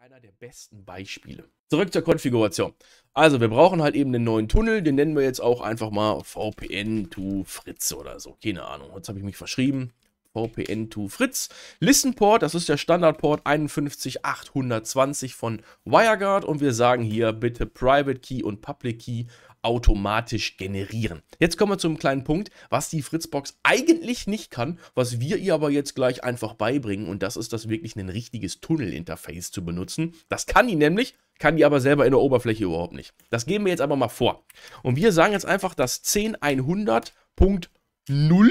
einer der besten Beispiele. Zurück zur Konfiguration. Also, wir brauchen halt eben einen neuen Tunnel. Den nennen wir jetzt auch einfach mal VPN to Fritz oder so. Keine Ahnung. Jetzt habe ich mich verschrieben. VPN to Fritz. Listen Port, das ist der Standardport 51820 von WireGuard und wir sagen hier bitte Private Key und Public Key automatisch generieren. Jetzt kommen wir zum kleinen Punkt, was die Fritzbox eigentlich nicht kann, was wir ihr aber jetzt gleich einfach beibringen und das ist das wirklich ein richtiges Tunnelinterface zu benutzen. Das kann die nämlich, kann die aber selber in der Oberfläche überhaupt nicht. Das geben wir jetzt aber mal vor. Und wir sagen jetzt einfach dass 10100.0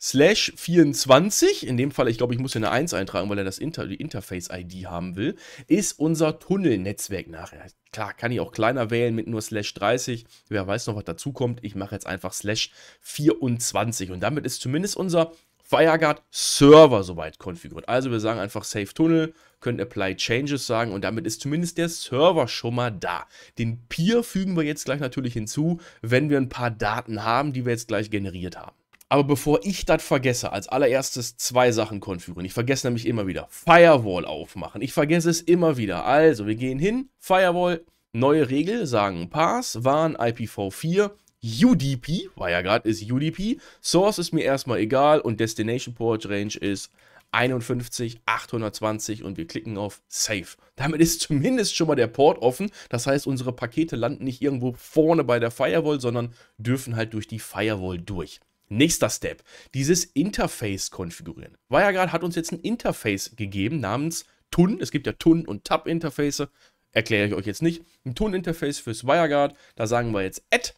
slash 24, in dem Fall, ich glaube, ich muss hier eine 1 eintragen, weil er das Inter die Interface-ID haben will, ist unser Tunnelnetzwerk nachher. Klar, kann ich auch kleiner wählen mit nur slash 30. Wer weiß noch, was dazu kommt. Ich mache jetzt einfach slash 24 und damit ist zumindest unser fireguard Server soweit konfiguriert. Also wir sagen einfach Save Tunnel, können Apply Changes sagen und damit ist zumindest der Server schon mal da. Den Peer fügen wir jetzt gleich natürlich hinzu, wenn wir ein paar Daten haben, die wir jetzt gleich generiert haben. Aber bevor ich das vergesse, als allererstes zwei Sachen konfigurieren. Ich vergesse nämlich immer wieder. Firewall aufmachen. Ich vergesse es immer wieder. Also, wir gehen hin, Firewall, neue Regel, sagen Pass, Warn, IPv4, UDP, war ja gerade, ist UDP. Source ist mir erstmal egal und Destination Port Range ist 51, 820 und wir klicken auf Save. Damit ist zumindest schon mal der Port offen. Das heißt, unsere Pakete landen nicht irgendwo vorne bei der Firewall, sondern dürfen halt durch die Firewall durch. Nächster Step, dieses Interface konfigurieren. WireGuard hat uns jetzt ein Interface gegeben namens TUN. Es gibt ja TUN und Tab-Interface, erkläre ich euch jetzt nicht. Ein TUN-Interface fürs WireGuard, da sagen wir jetzt Add,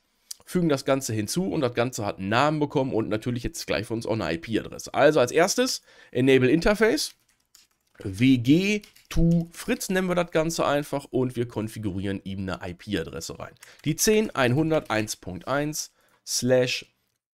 fügen das Ganze hinzu und das Ganze hat einen Namen bekommen und natürlich jetzt gleich für uns auch eine IP-Adresse. Also als erstes Enable Interface, WG to Fritz nennen wir das Ganze einfach und wir konfigurieren ihm eine IP-Adresse rein. Die 10.100.1.1 slash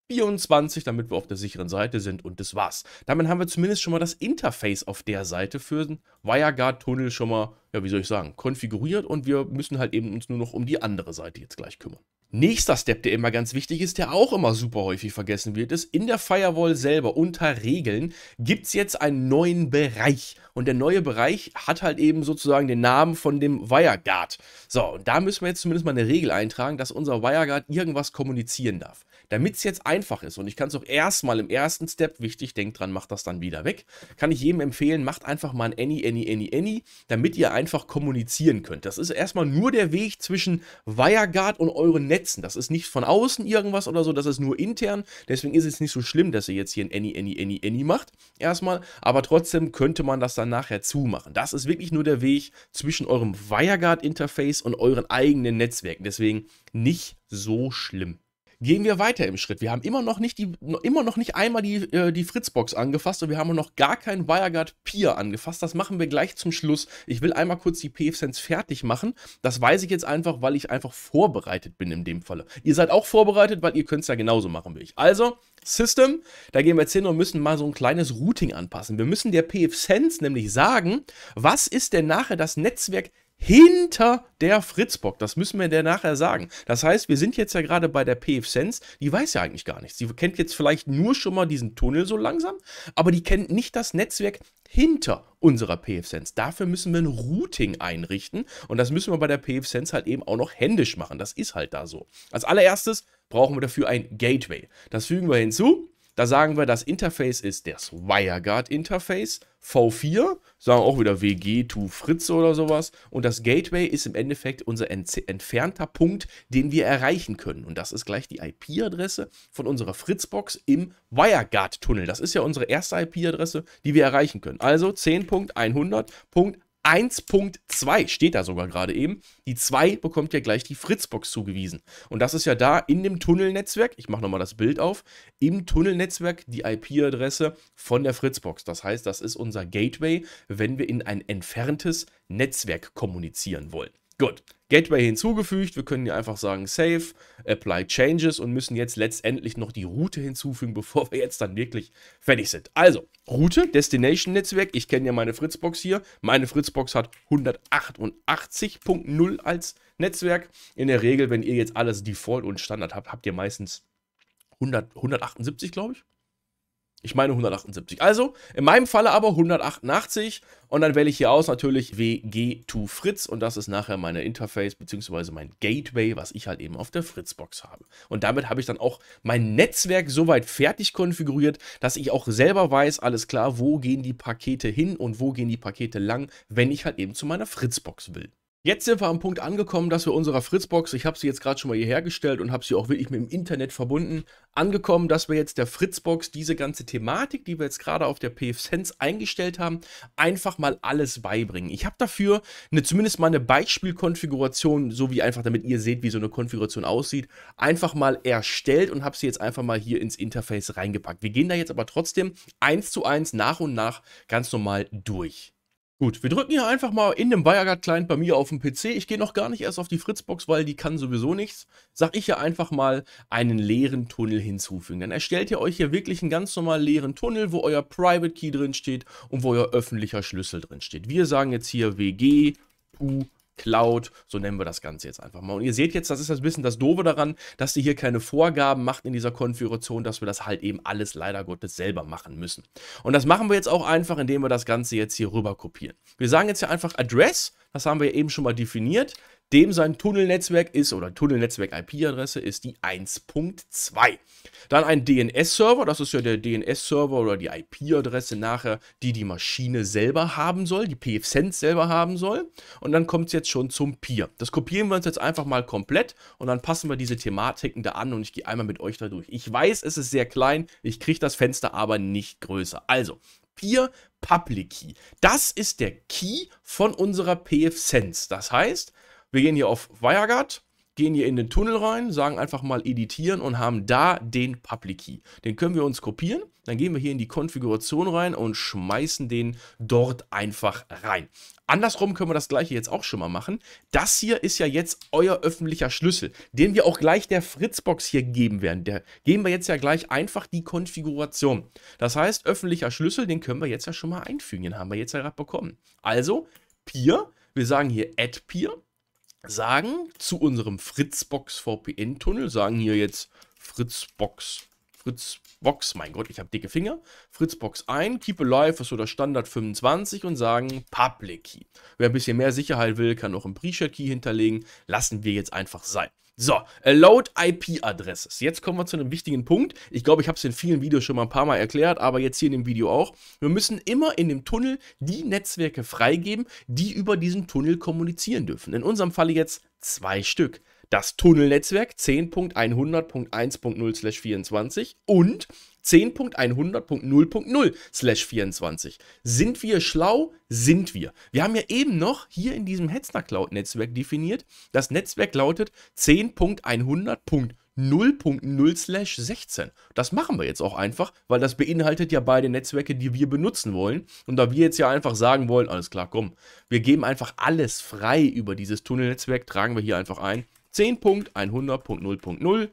24, damit wir auf der sicheren Seite sind und das war's. Damit haben wir zumindest schon mal das Interface auf der Seite für den WireGuard-Tunnel schon mal, ja wie soll ich sagen, konfiguriert und wir müssen halt eben uns nur noch um die andere Seite jetzt gleich kümmern. Nächster Step, der immer ganz wichtig ist, der auch immer super häufig vergessen wird, ist, in der Firewall selber unter Regeln gibt es jetzt einen neuen Bereich. Und der neue Bereich hat halt eben sozusagen den Namen von dem WireGuard. So, und da müssen wir jetzt zumindest mal eine Regel eintragen, dass unser WireGuard irgendwas kommunizieren darf. Damit es jetzt einfach ist und ich kann es auch erstmal im ersten Step, wichtig, denkt dran, macht das dann wieder weg, kann ich jedem empfehlen, macht einfach mal ein Any, Any, Any, Any, damit ihr einfach kommunizieren könnt. Das ist erstmal nur der Weg zwischen WireGuard und euren Netzen. Das ist nicht von außen irgendwas oder so, das ist nur intern. Deswegen ist es nicht so schlimm, dass ihr jetzt hier ein Any, Any, Any, Any macht, erstmal. Aber trotzdem könnte man das dann nachher zumachen. Das ist wirklich nur der Weg zwischen eurem WireGuard-Interface und euren eigenen Netzwerken. Deswegen nicht so schlimm gehen wir weiter im Schritt. Wir haben immer noch nicht, die, immer noch nicht einmal die, äh, die Fritzbox angefasst und wir haben noch gar kein WireGuard Peer angefasst. Das machen wir gleich zum Schluss. Ich will einmal kurz die PFSense fertig machen. Das weiß ich jetzt einfach, weil ich einfach vorbereitet bin in dem Falle. Ihr seid auch vorbereitet, weil ihr könnt es ja genauso machen wie ich. Also, System, da gehen wir jetzt hin und müssen mal so ein kleines Routing anpassen. Wir müssen der PFSense nämlich sagen, was ist denn nachher das Netzwerk hinter der Fritzbock. Das müssen wir der nachher sagen. Das heißt, wir sind jetzt ja gerade bei der PF Sense. Die weiß ja eigentlich gar nichts. Sie kennt jetzt vielleicht nur schon mal diesen Tunnel so langsam, aber die kennt nicht das Netzwerk hinter unserer PF Sense. Dafür müssen wir ein Routing einrichten und das müssen wir bei der PF Sense halt eben auch noch händisch machen. Das ist halt da so. Als allererstes brauchen wir dafür ein Gateway. Das fügen wir hinzu da sagen wir, das Interface ist das WireGuard-Interface, V4, sagen auch wieder WG2 Fritz oder sowas. Und das Gateway ist im Endeffekt unser entfernter Punkt, den wir erreichen können. Und das ist gleich die IP-Adresse von unserer Fritzbox im WireGuard-Tunnel. Das ist ja unsere erste IP-Adresse, die wir erreichen können. Also 10.100.1.1. 1.2 steht da sogar gerade eben. Die 2 bekommt ja gleich die Fritzbox zugewiesen. Und das ist ja da in dem Tunnelnetzwerk, ich mache nochmal das Bild auf, im Tunnelnetzwerk die IP-Adresse von der Fritzbox. Das heißt, das ist unser Gateway, wenn wir in ein entferntes Netzwerk kommunizieren wollen. Gut, Gateway hinzugefügt. Wir können hier einfach sagen Save, Apply Changes und müssen jetzt letztendlich noch die Route hinzufügen, bevor wir jetzt dann wirklich fertig sind. Also, Route, Destination Netzwerk. Ich kenne ja meine Fritzbox hier. Meine Fritzbox hat 188.0 als Netzwerk. In der Regel, wenn ihr jetzt alles Default und Standard habt, habt ihr meistens 100, 178, glaube ich. Ich meine 178. Also, in meinem Falle aber 188. Und dann wähle ich hier aus natürlich WG2 Fritz. Und das ist nachher meine Interface bzw. mein Gateway, was ich halt eben auf der Fritzbox habe. Und damit habe ich dann auch mein Netzwerk soweit fertig konfiguriert, dass ich auch selber weiß, alles klar, wo gehen die Pakete hin und wo gehen die Pakete lang, wenn ich halt eben zu meiner Fritzbox will. Jetzt sind wir am Punkt angekommen, dass wir unserer Fritzbox, ich habe sie jetzt gerade schon mal hier hergestellt und habe sie auch wirklich mit dem Internet verbunden, angekommen, dass wir jetzt der Fritzbox diese ganze Thematik, die wir jetzt gerade auf der PFSense eingestellt haben, einfach mal alles beibringen. Ich habe dafür eine, zumindest mal eine Beispielkonfiguration, so wie einfach, damit ihr seht, wie so eine Konfiguration aussieht, einfach mal erstellt und habe sie jetzt einfach mal hier ins Interface reingepackt. Wir gehen da jetzt aber trotzdem eins zu eins nach und nach ganz normal durch. Gut, wir drücken hier einfach mal in dem WireGuard-Client bei mir auf dem PC. Ich gehe noch gar nicht erst auf die Fritzbox, weil die kann sowieso nichts. Sag ich hier einfach mal einen leeren Tunnel hinzufügen. Dann erstellt ihr euch hier wirklich einen ganz normalen leeren Tunnel, wo euer Private Key drin steht und wo euer öffentlicher Schlüssel drin steht. Wir sagen jetzt hier WG to Cloud, so nennen wir das Ganze jetzt einfach mal. Und ihr seht jetzt, das ist ein bisschen das Doofe daran, dass sie hier keine Vorgaben macht in dieser Konfiguration, dass wir das halt eben alles leider Gottes selber machen müssen. Und das machen wir jetzt auch einfach, indem wir das Ganze jetzt hier rüber kopieren. Wir sagen jetzt hier einfach Address, das haben wir eben schon mal definiert dem sein Tunnelnetzwerk ist oder Tunnelnetzwerk-IP-Adresse ist die 1.2. Dann ein DNS-Server, das ist ja der DNS-Server oder die IP-Adresse nachher, die die Maschine selber haben soll, die pfSense selber haben soll. Und dann kommt es jetzt schon zum Peer. Das kopieren wir uns jetzt einfach mal komplett und dann passen wir diese Thematiken da an und ich gehe einmal mit euch da durch. Ich weiß, es ist sehr klein, ich kriege das Fenster aber nicht größer. Also, Peer Public Key. Das ist der Key von unserer pfSense. Das heißt, wir gehen hier auf WireGuard, gehen hier in den Tunnel rein, sagen einfach mal editieren und haben da den Public Key. Den können wir uns kopieren, dann gehen wir hier in die Konfiguration rein und schmeißen den dort einfach rein. Andersrum können wir das gleiche jetzt auch schon mal machen. Das hier ist ja jetzt euer öffentlicher Schlüssel, den wir auch gleich der Fritzbox hier geben werden. Der geben wir jetzt ja gleich einfach die Konfiguration. Das heißt, öffentlicher Schlüssel, den können wir jetzt ja schon mal einfügen. Den haben wir jetzt ja gerade bekommen. Also, Peer, wir sagen hier Add Peer sagen zu unserem Fritzbox VPN-Tunnel, sagen hier jetzt Fritzbox, Fritzbox, mein Gott, ich habe dicke Finger, Fritzbox ein, Keep Alive ist so der Standard 25 und sagen Public Key. Wer ein bisschen mehr Sicherheit will, kann auch einen Pre-Shared Key hinterlegen, lassen wir jetzt einfach sein. So, Allowed äh, IP Addresses. Jetzt kommen wir zu einem wichtigen Punkt. Ich glaube, ich habe es in vielen Videos schon mal ein paar Mal erklärt, aber jetzt hier in dem Video auch. Wir müssen immer in dem Tunnel die Netzwerke freigeben, die über diesen Tunnel kommunizieren dürfen. In unserem Falle jetzt zwei Stück das Tunnelnetzwerk 10.100.1.0/24 und 10.100.0.0/24. Sind wir schlau? Sind wir. Wir haben ja eben noch hier in diesem Hetzner Cloud Netzwerk definiert. Das Netzwerk lautet 1010000 16 Das machen wir jetzt auch einfach, weil das beinhaltet ja beide Netzwerke, die wir benutzen wollen. Und da wir jetzt ja einfach sagen wollen, alles klar, komm, wir geben einfach alles frei über dieses Tunnelnetzwerk, tragen wir hier einfach ein 10.100.0.0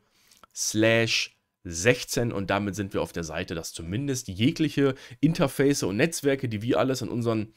slash 16 und damit sind wir auf der Seite, dass zumindest jegliche Interface und Netzwerke, die wir alles in unseren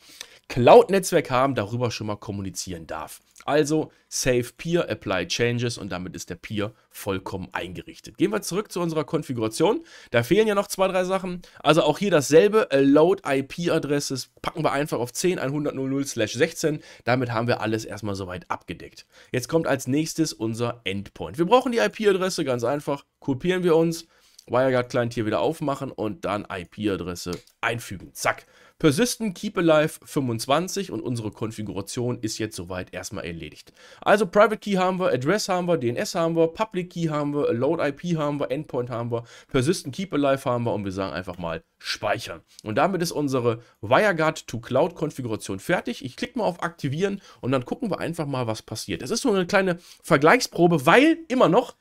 Cloud-Netzwerk haben, darüber schon mal kommunizieren darf. Also Save Peer, Apply Changes und damit ist der Peer vollkommen eingerichtet. Gehen wir zurück zu unserer Konfiguration. Da fehlen ja noch zwei, drei Sachen. Also auch hier dasselbe, Load IP Addresses packen wir einfach auf 10, 100, 16. Damit haben wir alles erstmal soweit abgedeckt. Jetzt kommt als nächstes unser Endpoint. Wir brauchen die IP-Adresse, ganz einfach. Kopieren wir uns, WireGuard-Client hier wieder aufmachen und dann IP-Adresse einfügen. Zack. Persistent Keep Alive 25 und unsere Konfiguration ist jetzt soweit erstmal erledigt. Also Private Key haben wir, Address haben wir, DNS haben wir, Public Key haben wir, Load IP haben wir, Endpoint haben wir, Persistent Keep Alive haben wir und wir sagen einfach mal speichern. Und damit ist unsere WireGuard to Cloud Konfiguration fertig. Ich klicke mal auf aktivieren und dann gucken wir einfach mal, was passiert. Das ist so eine kleine Vergleichsprobe, weil immer noch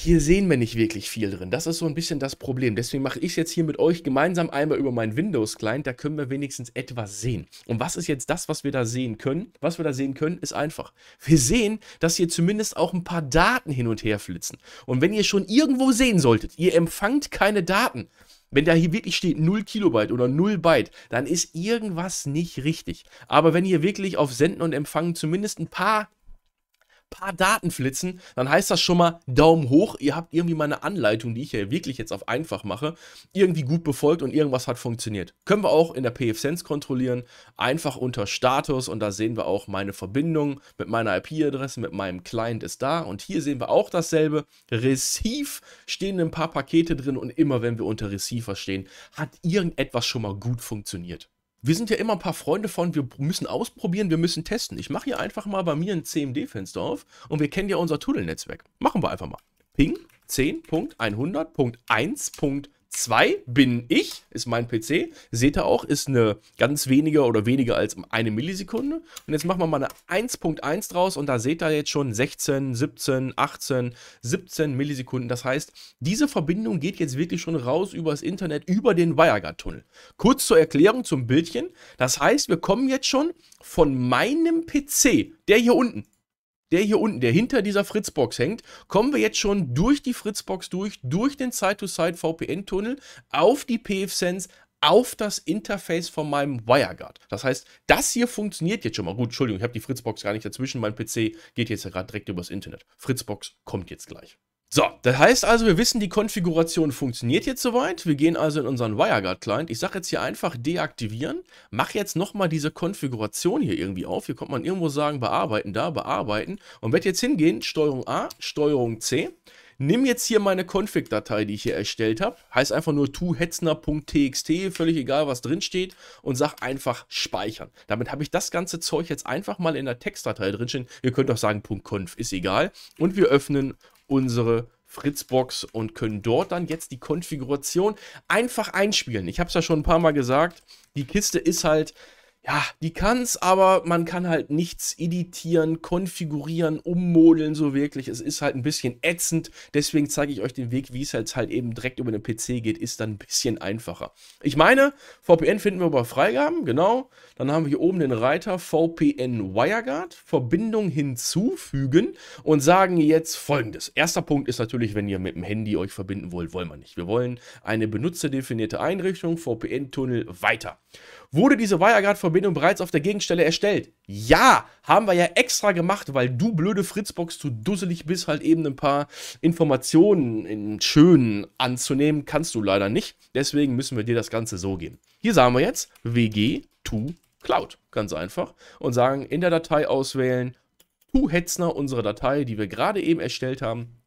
hier sehen wir nicht wirklich viel drin. Das ist so ein bisschen das Problem. Deswegen mache ich es jetzt hier mit euch gemeinsam einmal über meinen Windows-Client. Da können wir wenigstens etwas sehen. Und was ist jetzt das, was wir da sehen können? Was wir da sehen können, ist einfach. Wir sehen, dass hier zumindest auch ein paar Daten hin und her flitzen. Und wenn ihr schon irgendwo sehen solltet, ihr empfangt keine Daten, wenn da hier wirklich steht 0 Kilobyte oder 0 Byte, dann ist irgendwas nicht richtig. Aber wenn ihr wirklich auf Senden und Empfangen zumindest ein paar paar Daten flitzen, dann heißt das schon mal Daumen hoch. Ihr habt irgendwie meine Anleitung, die ich ja wirklich jetzt auf einfach mache, irgendwie gut befolgt und irgendwas hat funktioniert. Können wir auch in der PFSense kontrollieren, einfach unter Status und da sehen wir auch meine Verbindung mit meiner IP-Adresse, mit meinem Client ist da und hier sehen wir auch dasselbe. Receive stehen ein paar Pakete drin und immer wenn wir unter Receiver stehen, hat irgendetwas schon mal gut funktioniert wir sind ja immer ein paar Freunde von, wir müssen ausprobieren, wir müssen testen. Ich mache hier einfach mal bei mir ein CMD-Fenster auf und wir kennen ja unser Tunnelnetzwerk. Machen wir einfach mal. Ping 10.100.1.1 2 bin ich, ist mein PC. Seht ihr auch, ist eine ganz weniger oder weniger als eine Millisekunde. Und jetzt machen wir mal eine 1.1 draus und da seht ihr jetzt schon 16, 17, 18, 17 Millisekunden. Das heißt, diese Verbindung geht jetzt wirklich schon raus übers Internet, über den WireGuard-Tunnel. Kurz zur Erklärung zum Bildchen. Das heißt, wir kommen jetzt schon von meinem PC, der hier unten, der hier unten, der hinter dieser Fritzbox hängt, kommen wir jetzt schon durch die Fritzbox durch, durch den Side-to-Side-VPN-Tunnel auf die PFSense, auf das Interface von meinem WireGuard. Das heißt, das hier funktioniert jetzt schon mal. Gut, Entschuldigung, ich habe die Fritzbox gar nicht dazwischen. Mein PC geht jetzt ja gerade direkt übers Internet. Fritzbox kommt jetzt gleich. So, das heißt also, wir wissen, die Konfiguration funktioniert jetzt soweit. Wir gehen also in unseren WireGuard-Client. Ich sage jetzt hier einfach deaktivieren. Mache jetzt nochmal diese Konfiguration hier irgendwie auf. Hier kommt man irgendwo sagen, bearbeiten da, bearbeiten. Und werde jetzt hingehen, Steuerung A, Steuerung C. Nimm jetzt hier meine Config-Datei, die ich hier erstellt habe. Heißt einfach nur tuhetzner.txt, völlig egal, was drin steht. Und sag einfach speichern. Damit habe ich das ganze Zeug jetzt einfach mal in der Textdatei drinstehen. Ihr könnt auch sagen .conf, ist egal. Und wir öffnen unsere Fritzbox und können dort dann jetzt die Konfiguration einfach einspielen. Ich habe es ja schon ein paar Mal gesagt, die Kiste ist halt ja, die kann es, aber man kann halt nichts editieren, konfigurieren, ummodeln, so wirklich. Es ist halt ein bisschen ätzend. Deswegen zeige ich euch den Weg, wie es halt, halt eben direkt über den PC geht. Ist dann ein bisschen einfacher. Ich meine, VPN finden wir bei Freigaben, genau. Dann haben wir hier oben den Reiter VPN WireGuard, Verbindung hinzufügen und sagen jetzt folgendes. Erster Punkt ist natürlich, wenn ihr mit dem Handy euch verbinden wollt, wollen wir nicht. Wir wollen eine benutzerdefinierte Einrichtung, VPN-Tunnel, weiter. Wurde diese WireGuard-Verbindung bereits auf der Gegenstelle erstellt? Ja, haben wir ja extra gemacht, weil du blöde Fritzbox zu dusselig bist, halt eben ein paar Informationen in schönen anzunehmen, kannst du leider nicht. Deswegen müssen wir dir das Ganze so geben. Hier sagen wir jetzt WG to Cloud, ganz einfach. Und sagen in der Datei auswählen, to Hetzner, unsere Datei, die wir gerade eben erstellt haben,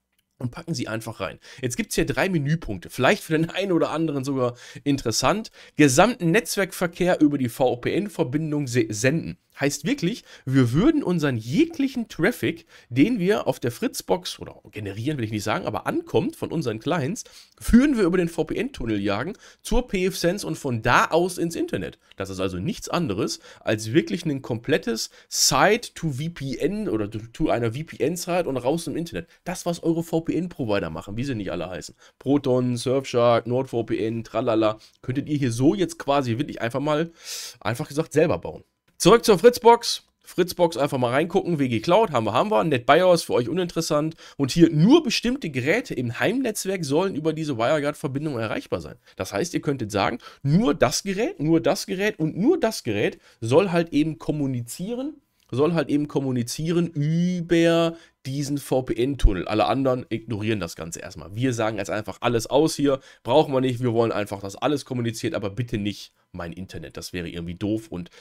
und packen sie einfach rein. Jetzt gibt es hier drei Menüpunkte, vielleicht für den einen oder anderen sogar interessant. Gesamten Netzwerkverkehr über die VPN-Verbindung senden heißt wirklich, wir würden unseren jeglichen Traffic, den wir auf der Fritzbox oder generieren will ich nicht sagen, aber ankommt von unseren Clients, führen wir über den VPN-Tunnel jagen zur PFSense und von da aus ins Internet. Das ist also nichts anderes als wirklich ein komplettes Site to VPN oder zu einer VPN-Site und raus im Internet. Das, was eure VPN-Provider machen, wie sie nicht alle heißen. Proton, Surfshark, NordVPN, tralala, könntet ihr hier so jetzt quasi wirklich einfach mal, einfach gesagt, selber bauen. Zurück zur Fritzbox. Fritzbox einfach mal reingucken, WG Cloud, haben wir, haben wir. NetBIOS für euch uninteressant. Und hier nur bestimmte Geräte im Heimnetzwerk sollen über diese WireGuard-Verbindung erreichbar sein. Das heißt, ihr könntet sagen, nur das Gerät, nur das Gerät und nur das Gerät soll halt eben kommunizieren, soll halt eben kommunizieren über diesen VPN-Tunnel. Alle anderen ignorieren das Ganze erstmal. Wir sagen jetzt einfach alles aus hier, brauchen wir nicht, wir wollen einfach, dass alles kommuniziert, aber bitte nicht mein Internet. Das wäre irgendwie doof und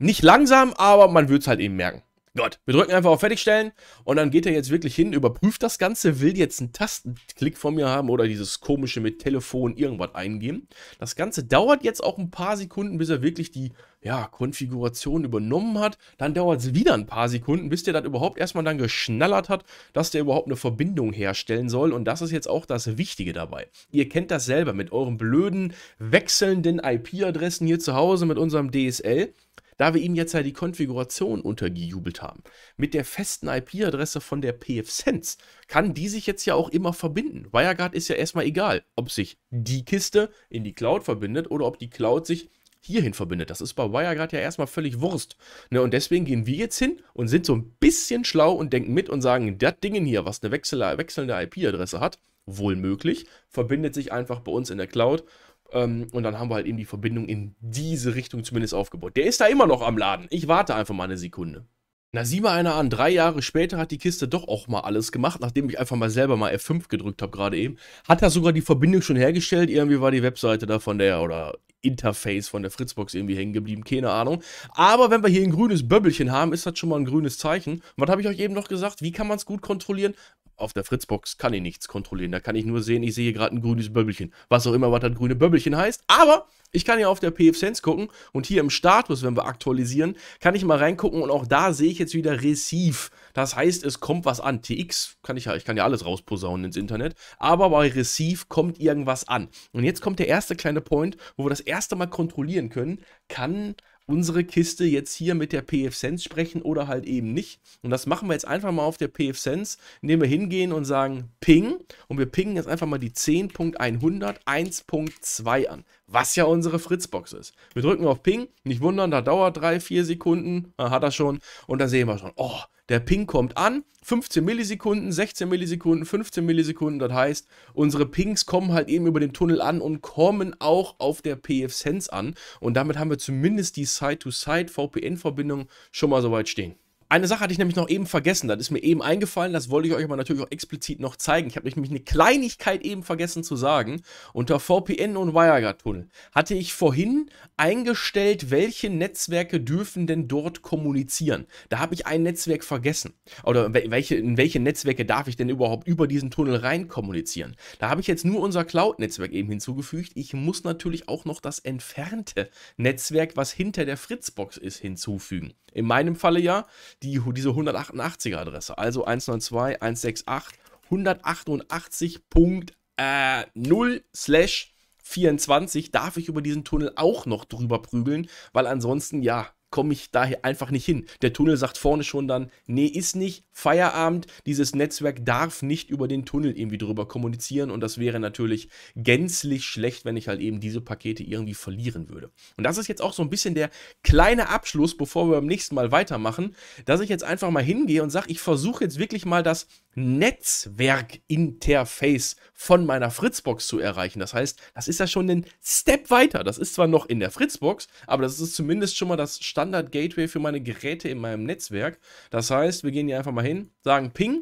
nicht langsam, aber man wird es halt eben merken. Gott, wir drücken einfach auf Fertigstellen und dann geht er jetzt wirklich hin, überprüft das Ganze, will jetzt einen Tastenklick von mir haben oder dieses komische mit Telefon irgendwas eingeben. Das Ganze dauert jetzt auch ein paar Sekunden, bis er wirklich die ja, Konfiguration übernommen hat. Dann dauert es wieder ein paar Sekunden, bis der das überhaupt erstmal dann geschnallert hat, dass der überhaupt eine Verbindung herstellen soll. Und das ist jetzt auch das Wichtige dabei. Ihr kennt das selber mit euren blöden, wechselnden IP-Adressen hier zu Hause mit unserem DSL da wir ihm jetzt ja die Konfiguration untergejubelt haben, mit der festen IP-Adresse von der PFSense, kann die sich jetzt ja auch immer verbinden. WireGuard ist ja erstmal egal, ob sich die Kiste in die Cloud verbindet oder ob die Cloud sich hierhin verbindet. Das ist bei WireGuard ja erstmal völlig Wurst. Ne, und deswegen gehen wir jetzt hin und sind so ein bisschen schlau und denken mit und sagen, das Ding hier, was eine wechselnde IP-Adresse hat, wohl möglich, verbindet sich einfach bei uns in der Cloud ähm, und dann haben wir halt eben die Verbindung in diese Richtung zumindest aufgebaut. Der ist da immer noch am Laden. Ich warte einfach mal eine Sekunde. Na, sieh mal einer an. Drei Jahre später hat die Kiste doch auch mal alles gemacht, nachdem ich einfach mal selber mal F5 gedrückt habe gerade eben. Hat er sogar die Verbindung schon hergestellt. Irgendwie war die Webseite da von der oder Interface von der Fritzbox irgendwie hängen geblieben. Keine Ahnung. Aber wenn wir hier ein grünes Böbbelchen haben, ist das schon mal ein grünes Zeichen. Und was habe ich euch eben noch gesagt? Wie kann man es gut kontrollieren? auf der Fritzbox kann ich nichts kontrollieren. Da kann ich nur sehen, ich sehe gerade ein grünes Böbbelchen. Was auch immer, was das grüne Böbbelchen heißt. Aber ich kann ja auf der PF Sense gucken und hier im Status, wenn wir aktualisieren, kann ich mal reingucken und auch da sehe ich jetzt wieder Receive. Das heißt, es kommt was an. TX kann ich ja, ich kann ja alles rausposaunen ins Internet. Aber bei Receive kommt irgendwas an. Und jetzt kommt der erste kleine Point, wo wir das erste Mal kontrollieren können. Kann unsere Kiste jetzt hier mit der PF Sense sprechen oder halt eben nicht. Und das machen wir jetzt einfach mal auf der PF Sense, indem wir hingehen und sagen Ping und wir pingen jetzt einfach mal die 10.100 1.2 an, was ja unsere Fritzbox ist. Wir drücken auf Ping, nicht wundern, da dauert 3, 4 Sekunden, hat er schon und dann sehen wir schon, oh, der Ping kommt an, 15 Millisekunden, 16 Millisekunden, 15 Millisekunden. Das heißt, unsere Pings kommen halt eben über den Tunnel an und kommen auch auf der PF Sense an. Und damit haben wir zumindest die Side-to-Side VPN-Verbindung schon mal soweit stehen. Eine Sache hatte ich nämlich noch eben vergessen, das ist mir eben eingefallen, das wollte ich euch aber natürlich auch explizit noch zeigen. Ich habe nämlich eine Kleinigkeit eben vergessen zu sagen. Unter VPN und WireGuard-Tunnel hatte ich vorhin eingestellt, welche Netzwerke dürfen denn dort kommunizieren. Da habe ich ein Netzwerk vergessen. Oder welche, in welche Netzwerke darf ich denn überhaupt über diesen Tunnel rein kommunizieren? Da habe ich jetzt nur unser Cloud-Netzwerk eben hinzugefügt. Ich muss natürlich auch noch das entfernte Netzwerk, was hinter der Fritzbox ist, hinzufügen. In meinem Falle ja die, diese 188er Adresse. Also 192, 168, 188.0 slash 24 darf ich über diesen Tunnel auch noch drüber prügeln, weil ansonsten, ja, komme ich daher einfach nicht hin. Der Tunnel sagt vorne schon dann, nee, ist nicht, Feierabend, dieses Netzwerk darf nicht über den Tunnel irgendwie drüber kommunizieren und das wäre natürlich gänzlich schlecht, wenn ich halt eben diese Pakete irgendwie verlieren würde. Und das ist jetzt auch so ein bisschen der kleine Abschluss, bevor wir beim nächsten Mal weitermachen, dass ich jetzt einfach mal hingehe und sage, ich versuche jetzt wirklich mal das Netzwerkinterface von meiner Fritzbox zu erreichen. Das heißt, das ist ja schon ein Step weiter. Das ist zwar noch in der Fritzbox, aber das ist zumindest schon mal das Standard-Gateway für meine Geräte in meinem Netzwerk. Das heißt, wir gehen hier einfach mal hin, sagen Ping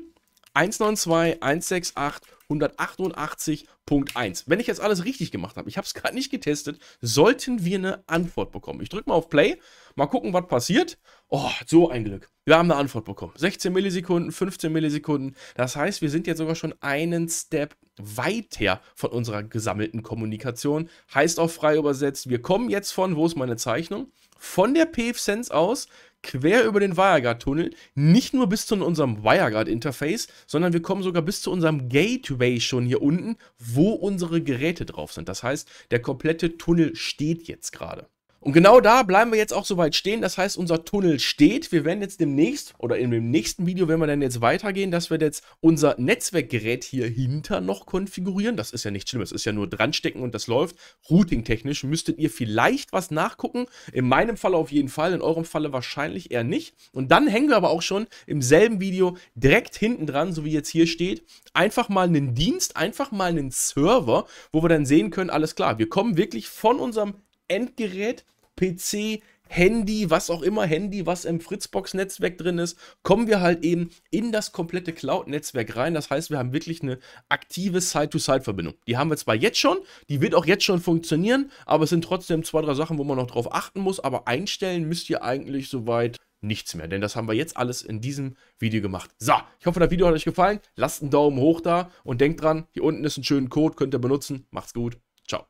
192.168.188.1. Wenn ich jetzt alles richtig gemacht habe, ich habe es gerade nicht getestet, sollten wir eine Antwort bekommen. Ich drücke mal auf Play, mal gucken, was passiert. Oh, so ein Glück. Wir haben eine Antwort bekommen. 16 Millisekunden, 15 Millisekunden. Das heißt, wir sind jetzt sogar schon einen Step weiter von unserer gesammelten Kommunikation. Heißt auch frei übersetzt, wir kommen jetzt von, wo ist meine Zeichnung? von der PF Sense aus quer über den WireGuard-Tunnel, nicht nur bis zu unserem WireGuard-Interface, sondern wir kommen sogar bis zu unserem Gateway schon hier unten, wo unsere Geräte drauf sind. Das heißt, der komplette Tunnel steht jetzt gerade. Und genau da bleiben wir jetzt auch soweit stehen. Das heißt, unser Tunnel steht. Wir werden jetzt demnächst oder in dem nächsten Video, wenn wir dann jetzt weitergehen, dass wir jetzt unser Netzwerkgerät hier hinter noch konfigurieren. Das ist ja nicht schlimm. Es ist ja nur dranstecken und das läuft. Routing-technisch müsstet ihr vielleicht was nachgucken. In meinem Fall auf jeden Fall. In eurem Falle wahrscheinlich eher nicht. Und dann hängen wir aber auch schon im selben Video direkt hinten dran, so wie jetzt hier steht, einfach mal einen Dienst, einfach mal einen Server, wo wir dann sehen können, alles klar, wir kommen wirklich von unserem Endgerät PC, Handy, was auch immer, Handy, was im Fritzbox-Netzwerk drin ist, kommen wir halt eben in das komplette Cloud-Netzwerk rein. Das heißt, wir haben wirklich eine aktive Side-to-Side-Verbindung. Die haben wir zwar jetzt schon, die wird auch jetzt schon funktionieren, aber es sind trotzdem zwei, drei Sachen, wo man noch drauf achten muss. Aber einstellen müsst ihr eigentlich soweit nichts mehr, denn das haben wir jetzt alles in diesem Video gemacht. So, ich hoffe, das Video hat euch gefallen. Lasst einen Daumen hoch da und denkt dran, hier unten ist ein schöner Code, könnt ihr benutzen. Macht's gut. Ciao.